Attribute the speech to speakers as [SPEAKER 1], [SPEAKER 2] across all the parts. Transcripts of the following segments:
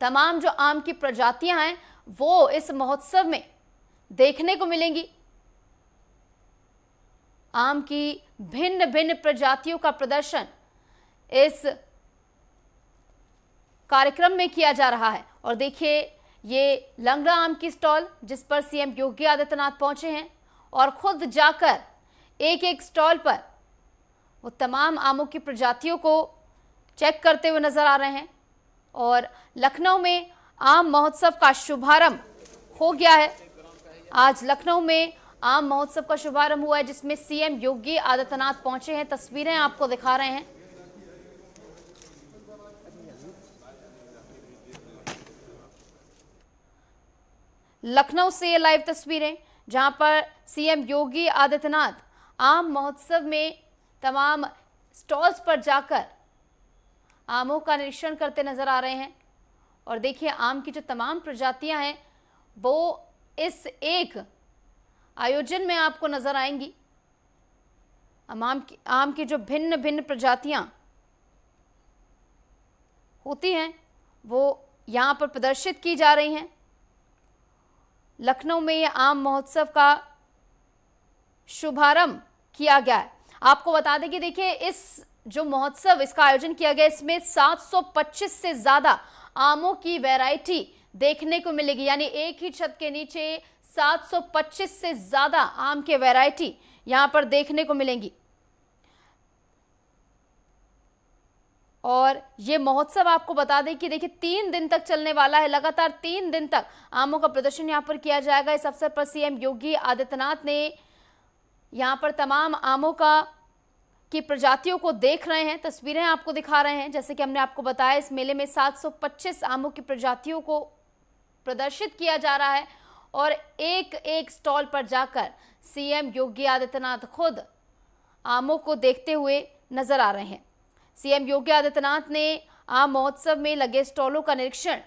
[SPEAKER 1] तमाम जो आम की प्रजातियां हैं वो इस महोत्सव में देखने को मिलेंगी आम की भिन्न भिन्न प्रजातियों का प्रदर्शन इस कार्यक्रम में किया जा रहा है और देखिए ये लंगड़ा आम की स्टॉल जिस पर सीएम योगी आदित्यनाथ पहुंचे हैं और खुद जाकर एक एक स्टॉल पर वो तमाम आमों की प्रजातियों को चेक करते हुए नजर आ रहे हैं और लखनऊ में आम महोत्सव का शुभारंभ हो गया है आज लखनऊ में आम महोत्सव का शुभारंभ हुआ है जिसमें सीएम योगी आदित्यनाथ पहुंचे हैं तस्वीरें आपको दिखा रहे हैं लखनऊ से ये लाइव तस्वीरें जहां पर सीएम योगी आदित्यनाथ आम महोत्सव में तमाम स्टॉल्स पर जाकर आमों का निरीक्षण करते नज़र आ रहे हैं और देखिए आम की जो तमाम प्रजातियां हैं वो इस एक आयोजन में आपको नज़र आएंगी आम की आम की जो भिन्न भिन्न प्रजातियां होती हैं वो यहाँ पर प्रदर्शित की जा रही हैं लखनऊ में ये आम महोत्सव का शुभारंभ किया गया है आपको बता दें कि देखिए इस जो महोत्सव इसका आयोजन किया गया इसमें 725 से ज़्यादा आमों की वैरायटी देखने को मिलेगी यानी एक ही छत के नीचे 725 से ज़्यादा आम के वैरायटी यहां पर देखने को मिलेंगी और ये महोत्सव आपको बता दें कि देखिए तीन दिन तक चलने वाला है लगातार तीन दिन तक आमों का प्रदर्शन यहां पर किया जाएगा इस अवसर पर सीएम योगी आदित्यनाथ ने यहां पर तमाम आमों का की प्रजातियों को देख रहे हैं तस्वीरें आपको दिखा रहे हैं जैसे कि हमने आपको बताया इस मेले में 725 आमों की प्रजातियों को प्रदर्शित किया जा रहा है और एक एक स्टॉल पर जाकर सीएम योगी आदित्यनाथ खुद आमों को देखते हुए नजर आ रहे हैं सीएम योगी आदित्यनाथ ने आम महोत्सव में लगे स्टॉलों का निरीक्षण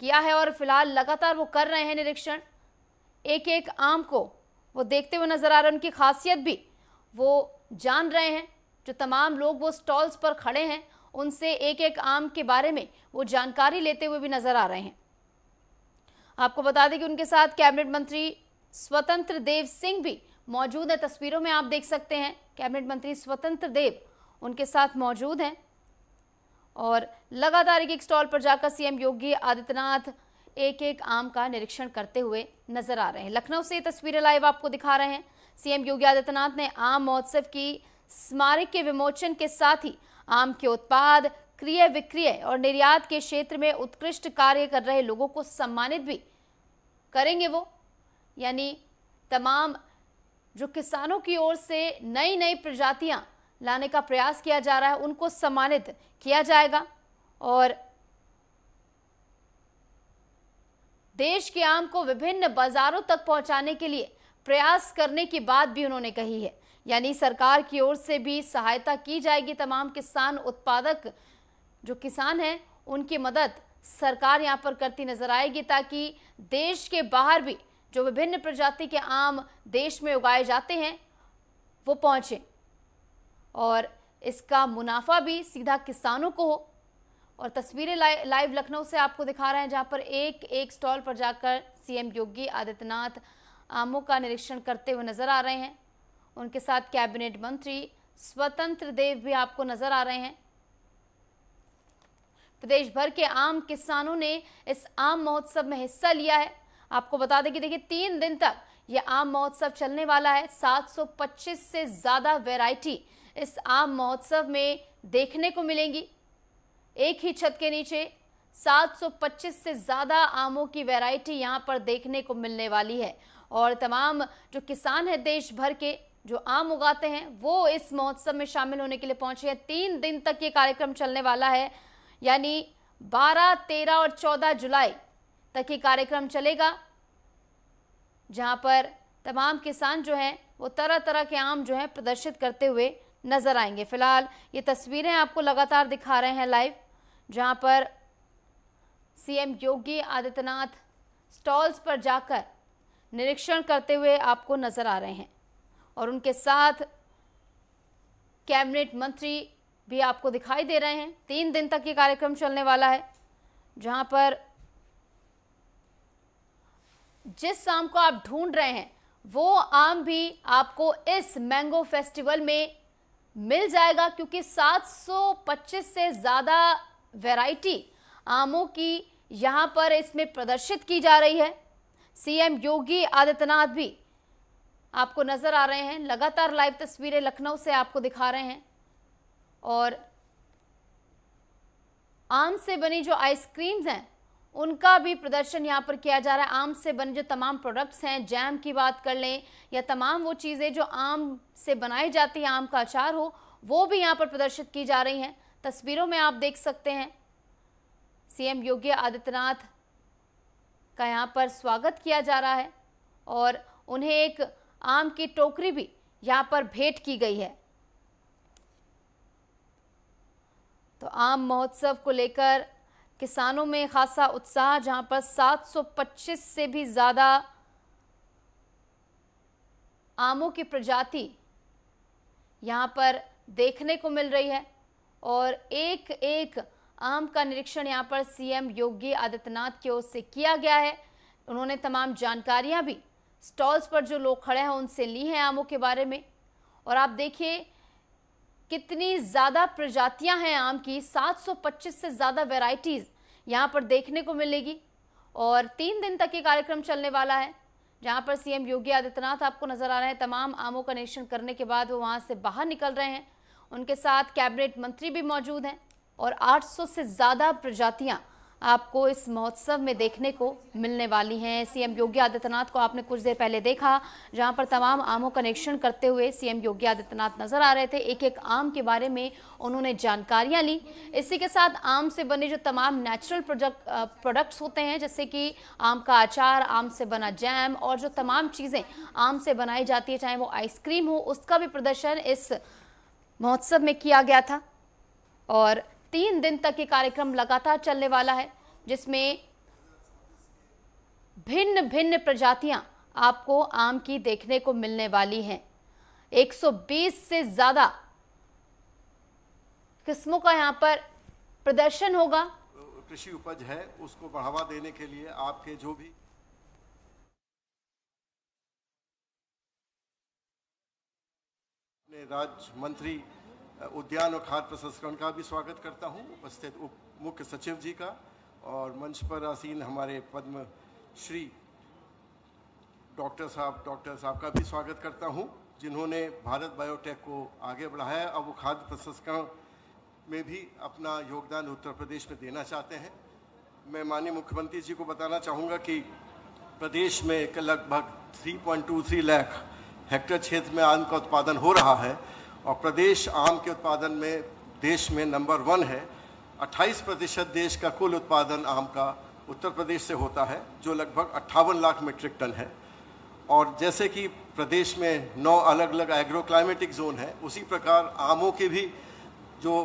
[SPEAKER 1] किया है और फिलहाल लगातार वो कर रहे हैं निरीक्षण एक एक आम को वो देखते हुए नजर आ रहे हैं उनकी खासियत भी वो जान रहे हैं जो तमाम लोग वो स्टॉल्स पर खड़े हैं उनसे एक एक आम के बारे में वो जानकारी लेते हुए भी नजर आ रहे हैं आपको बता दें कि उनके साथ कैबिनेट मंत्री स्वतंत्र देव सिंह भी मौजूद है तस्वीरों में आप देख सकते हैं कैबिनेट मंत्री स्वतंत्र देव उनके साथ मौजूद हैं और लगातार एक एक स्टॉल पर जाकर सीएम योगी आदित्यनाथ एक एक आम का निरीक्षण करते हुए नजर आ रहे हैं लखनऊ से तस्वीरें लाइव आपको दिखा रहे हैं सीएम योगी आदित्यनाथ ने आम महोत्सव की स्मारक के विमोचन के साथ ही आम के उत्पाद क्रिय विक्रिय और निर्यात के क्षेत्र में उत्कृष्ट कार्य कर रहे लोगों को सम्मानित भी करेंगे वो यानी तमाम जो किसानों की ओर से नई नई प्रजातियां लाने का प्रयास किया जा रहा है उनको सम्मानित किया जाएगा और देश के आम को विभिन्न बाजारों तक पहुंचाने के लिए प्रयास करने की बात भी उन्होंने कही है यानी सरकार की ओर से भी सहायता की जाएगी तमाम किसान उत्पादक जो किसान हैं उनकी मदद सरकार यहाँ पर करती नजर आएगी ताकि देश के बाहर भी जो विभिन्न प्रजाति के आम देश में उगाए जाते हैं वो पहुँचें और इसका मुनाफा भी सीधा किसानों को हो और तस्वीरें लाइव, लाइव लखनऊ से आपको दिखा रहे हैं जहां पर एक एक स्टॉल पर जाकर सीएम योगी आदित्यनाथ आमों का निरीक्षण करते हुए नजर आ रहे हैं उनके साथ कैबिनेट मंत्री स्वतंत्र देव भी आपको नजर आ रहे हैं प्रदेश भर के आम किसानों ने इस आम महोत्सव में हिस्सा लिया है आपको बता दें कि देखिए तीन दिन तक यह आम महोत्सव चलने वाला है 725 से ज़्यादा वैरायटी इस आम महोत्सव में देखने को मिलेंगी एक ही छत के नीचे 725 से ज़्यादा आमों की वैरायटी यहाँ पर देखने को मिलने वाली है और तमाम जो किसान है देश भर के जो आम उगाते हैं वो इस महोत्सव में शामिल होने के लिए पहुंचे हैं तीन दिन तक ये कार्यक्रम चलने वाला है यानी 12, 13 और 14 जुलाई तक ये कार्यक्रम चलेगा जहां पर तमाम किसान जो हैं वो तरह तरह के आम जो हैं प्रदर्शित करते हुए नजर आएंगे फिलहाल ये तस्वीरें आपको लगातार दिखा रहे हैं लाइव जहां पर सीएम योगी आदित्यनाथ स्टॉल्स पर जाकर निरीक्षण करते हुए आपको नजर आ रहे हैं और उनके साथ कैबिनेट मंत्री भी आपको दिखाई दे रहे हैं तीन दिन तक ये कार्यक्रम चलने वाला है जहां पर जिस आम को आप ढूंढ रहे हैं वो आम भी आपको इस मैंगो फेस्टिवल में मिल जाएगा क्योंकि 725 से ज़्यादा वैरायटी आमों की यहाँ पर इसमें प्रदर्शित की जा रही है सीएम योगी आदित्यनाथ भी आपको नज़र आ रहे हैं लगातार लाइव तस्वीरें लखनऊ से आपको दिखा रहे हैं और आम से बनी जो आइसक्रीम्स हैं उनका भी प्रदर्शन यहाँ पर किया जा रहा है आम से बने जो तमाम प्रोडक्ट्स हैं जैम की बात कर लें या तमाम वो चीज़ें जो आम से बनाई जाती है आम का अचार हो वो भी यहाँ पर प्रदर्शित की जा रही हैं तस्वीरों में आप देख सकते हैं सीएम योगी आदित्यनाथ का यहाँ पर स्वागत किया जा रहा है और उन्हें एक आम की टोकरी भी यहाँ पर भेंट की गई है तो आम महोत्सव को लेकर किसानों में खासा उत्साह जहां पर 725 से भी ज़्यादा आमों की प्रजाति यहाँ पर देखने को मिल रही है और एक एक आम का निरीक्षण यहाँ पर सीएम योगी आदित्यनाथ की ओर से किया गया है उन्होंने तमाम जानकारियाँ भी स्टॉल्स पर जो लोग खड़े हैं उनसे ली हैं आमों के बारे में और आप देखिए कितनी ज़्यादा प्रजातियां हैं आम की 725 से ज़्यादा वेराइटीज़ यहाँ पर देखने को मिलेगी और तीन दिन तक ये कार्यक्रम चलने वाला है जहाँ पर सीएम योगी आदित्यनाथ आपको नजर आ रहे हैं तमाम आमों का निरीक्षण करने के बाद वो वहाँ से बाहर निकल रहे हैं उनके साथ कैबिनेट मंत्री भी मौजूद हैं और 800 से ज़्यादा प्रजातियां आपको इस महोत्सव में देखने को मिलने वाली हैं सीएम योगी आदित्यनाथ को आपने कुछ देर पहले देखा जहां पर तमाम आमों का निरीक्षण करते हुए सीएम योगी आदित्यनाथ नजर आ रहे थे एक एक आम के बारे में उन्होंने जानकारियां ली इसी के साथ आम से बने जो तमाम नेचुरल प्रोडक्ट प्रोडक्ट्स होते हैं जैसे कि आम का अचार आम से बना जैम और जो तमाम चीज़ें आम से बनाई जाती है चाहे वो आइसक्रीम हो उसका भी प्रदर्शन इस महोत्सव में किया गया था और तीन दिन तक ये कार्यक्रम लगातार चलने वाला है जिसमें भिन्न भिन्न प्रजातियां आपको आम की देखने को मिलने वाली हैं 120 से ज़्यादा किस्मों का यहाँ पर प्रदर्शन होगा
[SPEAKER 2] कृषि उपज है उसको बढ़ावा देने के लिए आपके जो भी राज्य मंत्री उद्यान और खाद्य प्रसंस्करण का भी स्वागत करता हूँ उपस्थित उप मुख्य सचिव जी का और मंच पर आसीन हमारे पद्म श्री डॉक्टर साहब डॉक्टर साहब का भी स्वागत करता हूँ जिन्होंने भारत बायोटेक को आगे बढ़ाया और वो खाद्य प्रसंस्करण में भी अपना योगदान उत्तर प्रदेश में देना चाहते हैं मैं माननीय मुख्यमंत्री जी को बताना चाहूँगा कि प्रदेश में लगभग थ्री थ्री लाख हेक्टर क्षेत्र में आम का उत्पादन हो रहा है और प्रदेश आम के उत्पादन में देश में नंबर वन है 28 प्रतिशत देश का कुल उत्पादन आम का उत्तर प्रदेश से होता है जो लगभग अट्ठावन लाख मीट्रिक टन है और जैसे कि प्रदेश में नौ अलग अलग एग्रो क्लाइमेटिक जोन है उसी प्रकार आमों के भी जो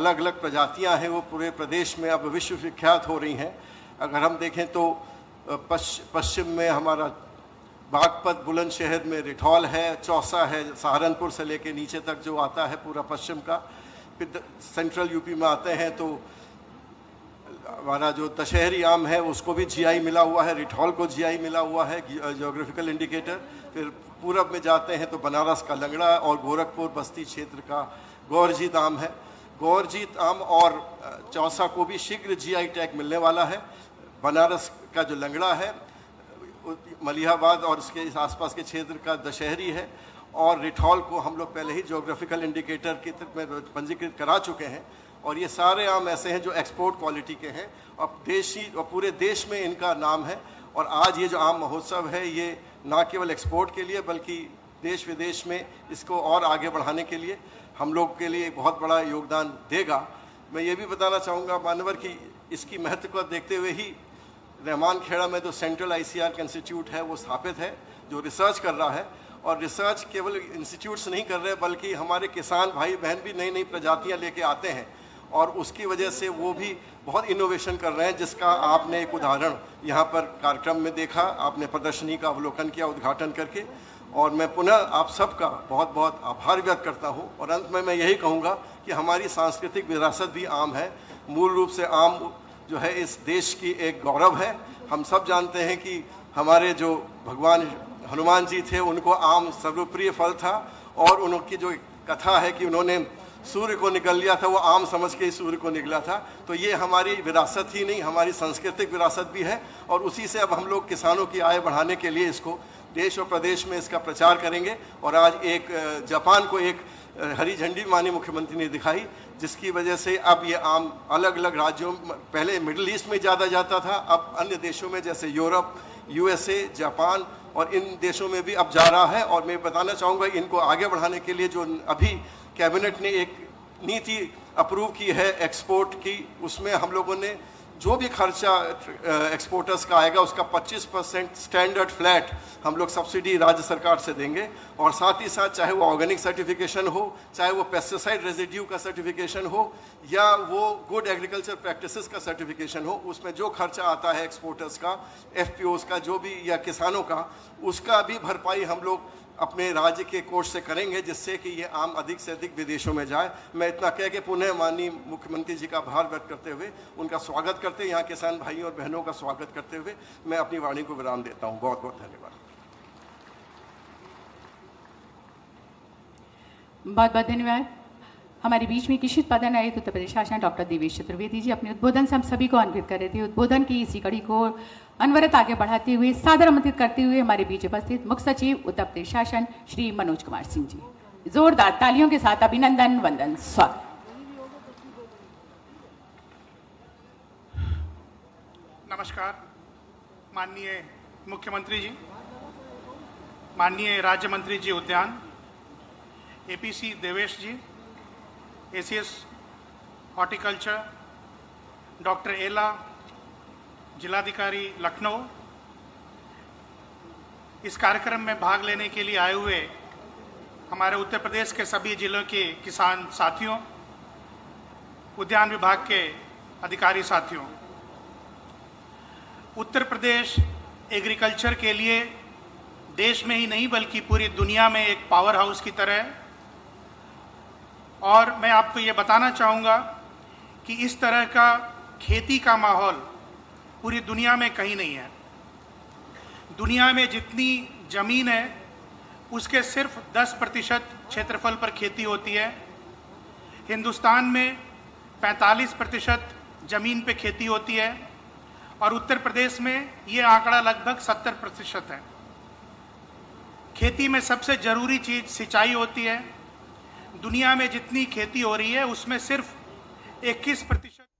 [SPEAKER 2] अलग अलग प्रजातियां हैं वो पूरे प्रदेश में अब विश्वविख्यात हो रही हैं अगर हम देखें तो पश्चिम में हमारा बागपत बुलंदशहर में रिठौल है चौसा है सहारनपुर से लेके नीचे तक जो आता है पूरा पश्चिम का फिर सेंट्रल यूपी में आते हैं तो हमारा जो दशहरी आम है उसको भी जीआई मिला हुआ है रिठौल को जीआई मिला हुआ है जोग्राफिकल इंडिकेटर फिर पूरब में जाते हैं तो बनारस का लंगड़ा और गोरखपुर बस्ती क्षेत्र का गौरजीत आम है गौरजीत आम और चौसा को भी शीघ्र जीआई टैग मिलने वाला है बनारस का जो लंगड़ा है मलिहाबाद और इसके इस आसपास के क्षेत्र का दशहरी है और रिठौल को हम लोग पहले ही जोग्राफिकल इंडिकेटर तरफ में पंजीकृत करा चुके हैं और ये सारे आम ऐसे हैं जो एक्सपोर्ट क्वालिटी के हैं और देशी और पूरे देश में इनका नाम है और आज ये जो आम महोत्सव है ये ना केवल एक्सपोर्ट के लिए बल्कि देश विदेश में इसको और आगे बढ़ाने के लिए हम लोग के लिए एक बहुत बड़ा योगदान देगा मैं ये भी बताना चाहूँगा मानवर की इसकी महत्व को देखते हुए ही रहमान खेड़ा में जो सेंट्रल आईसीआर इंस्टीट्यूट है वो स्थापित है जो रिसर्च कर रहा है और रिसर्च केवल इंस्टीट्यूट्स नहीं कर रहे बल्कि हमारे किसान भाई बहन भी नई नई प्रजातियाँ लेके आते हैं और उसकी वजह से वो भी बहुत इनोवेशन कर रहे हैं जिसका आपने एक उदाहरण यहाँ पर कार्यक्रम में देखा आपने प्रदर्शनी का अवलोकन किया उद्घाटन करके और मैं पुनः आप सबका बहुत बहुत आभार व्यक्त करता हूँ और अंत में मैं यही कहूँगा कि हमारी सांस्कृतिक विरासत भी आम है मूल रूप से आम जो है इस देश की एक गौरव है हम सब जानते हैं कि हमारे जो भगवान हनुमान जी थे उनको आम सर्वप्रिय फल था और उनकी जो कथा है कि उन्होंने सूर्य को निकल लिया था वो आम समझ के ही सूर्य को निकला था तो ये हमारी विरासत ही नहीं हमारी सांस्कृतिक विरासत भी है और उसी से अब हम लोग किसानों की आय बढ़ाने के लिए इसको देश और प्रदेश में इसका प्रचार करेंगे और आज एक जापान को एक हरी झंडी मानी मुख्यमंत्री ने दिखाई जिसकी वजह से अब ये आम अलग अलग राज्यों पहले मिडल ईस्ट में ज़्यादा जाता था अब अन्य देशों में जैसे यूरोप यूएसए जापान और इन देशों में भी अब जा रहा है और मैं बताना चाहूँगा इनको आगे बढ़ाने के लिए जो अभी कैबिनेट ने एक नीति अप्रूव की है एक्सपोर्ट की उसमें हम लोगों ने जो भी खर्चा एक्सपोर्टर्स का आएगा उसका 25 परसेंट स्टैंडर्ड फ्लैट हम लोग सब्सिडी राज्य सरकार से देंगे और साथ ही साथ चाहे वो ऑर्गेनिक सर्टिफिकेशन हो चाहे वो पेस्टिसाइड रेजिड्यू का सर्टिफिकेशन हो या वो गुड एग्रीकल्चर प्रैक्टिसेस का सर्टिफिकेशन हो उसमें जो खर्चा आता है एक्सपोर्टर्स का एफ का जो भी या किसानों का उसका भी भरपाई हम लोग अपने राज्य के कोष से करेंगे जिससे कि ये आम अधिक से अधिक विदेशों में जाए मैं इतना कह के पुनः माननीय मुख्यमंत्री जी का आभार व्यक्त करते हुए उनका स्वागत करते यहाँ किसान भाइयों और बहनों का स्वागत करते हुए मैं अपनी वाणी को विराम देता हूँ बहुत बहुत धन्यवाद बहुत बहुत धन्यवाद हमारे बीच में किशित पदन आए तो उत्तर प्रदेश शासन डॉक्टर देवेश चतुर्वेदी जी अपने उद्बोधन से हम सभी को अनभित कर रहे थे उद्बोधन की इसी कड़ी को अनवरत आगे बढ़ाते हुए सादर आमंत्रित करते हुए हमारे बीच उपस्थित मुख्य सचिव उत्तर प्रदेश शासन श्री मनोज कुमार सिंह जी जोरदार
[SPEAKER 1] तालियों के साथ अभिनंदन वंदन स्वागत
[SPEAKER 3] नमस्कार माननीय मुख्यमंत्री जी माननीय राज्य मंत्री जी उद्यान APC Devesh ji ACS horticulture doctor Ela जिलाधिकारी लखनऊ इस कार्यक्रम में भाग लेने के लिए आए हुए हमारे उत्तर प्रदेश के सभी जिलों के किसान साथियों उद्यान विभाग के अधिकारी साथियों उत्तर प्रदेश एग्रीकल्चर के लिए देश में ही नहीं बल्कि पूरी दुनिया में एक पावर हाउस की तरह है और मैं आपको ये बताना चाहूँगा कि इस तरह का खेती का माहौल पूरी दुनिया में कहीं नहीं है दुनिया में जितनी ज़मीन है उसके सिर्फ 10 प्रतिशत क्षेत्रफल पर खेती होती है हिंदुस्तान में 45 प्रतिशत ज़मीन पे खेती होती है और उत्तर प्रदेश में ये आंकड़ा लगभग 70 प्रतिशत है खेती में सबसे ज़रूरी चीज़ सिंचाई होती है दुनिया में जितनी खेती हो रही है उसमें सिर्फ 21 प्रतिशत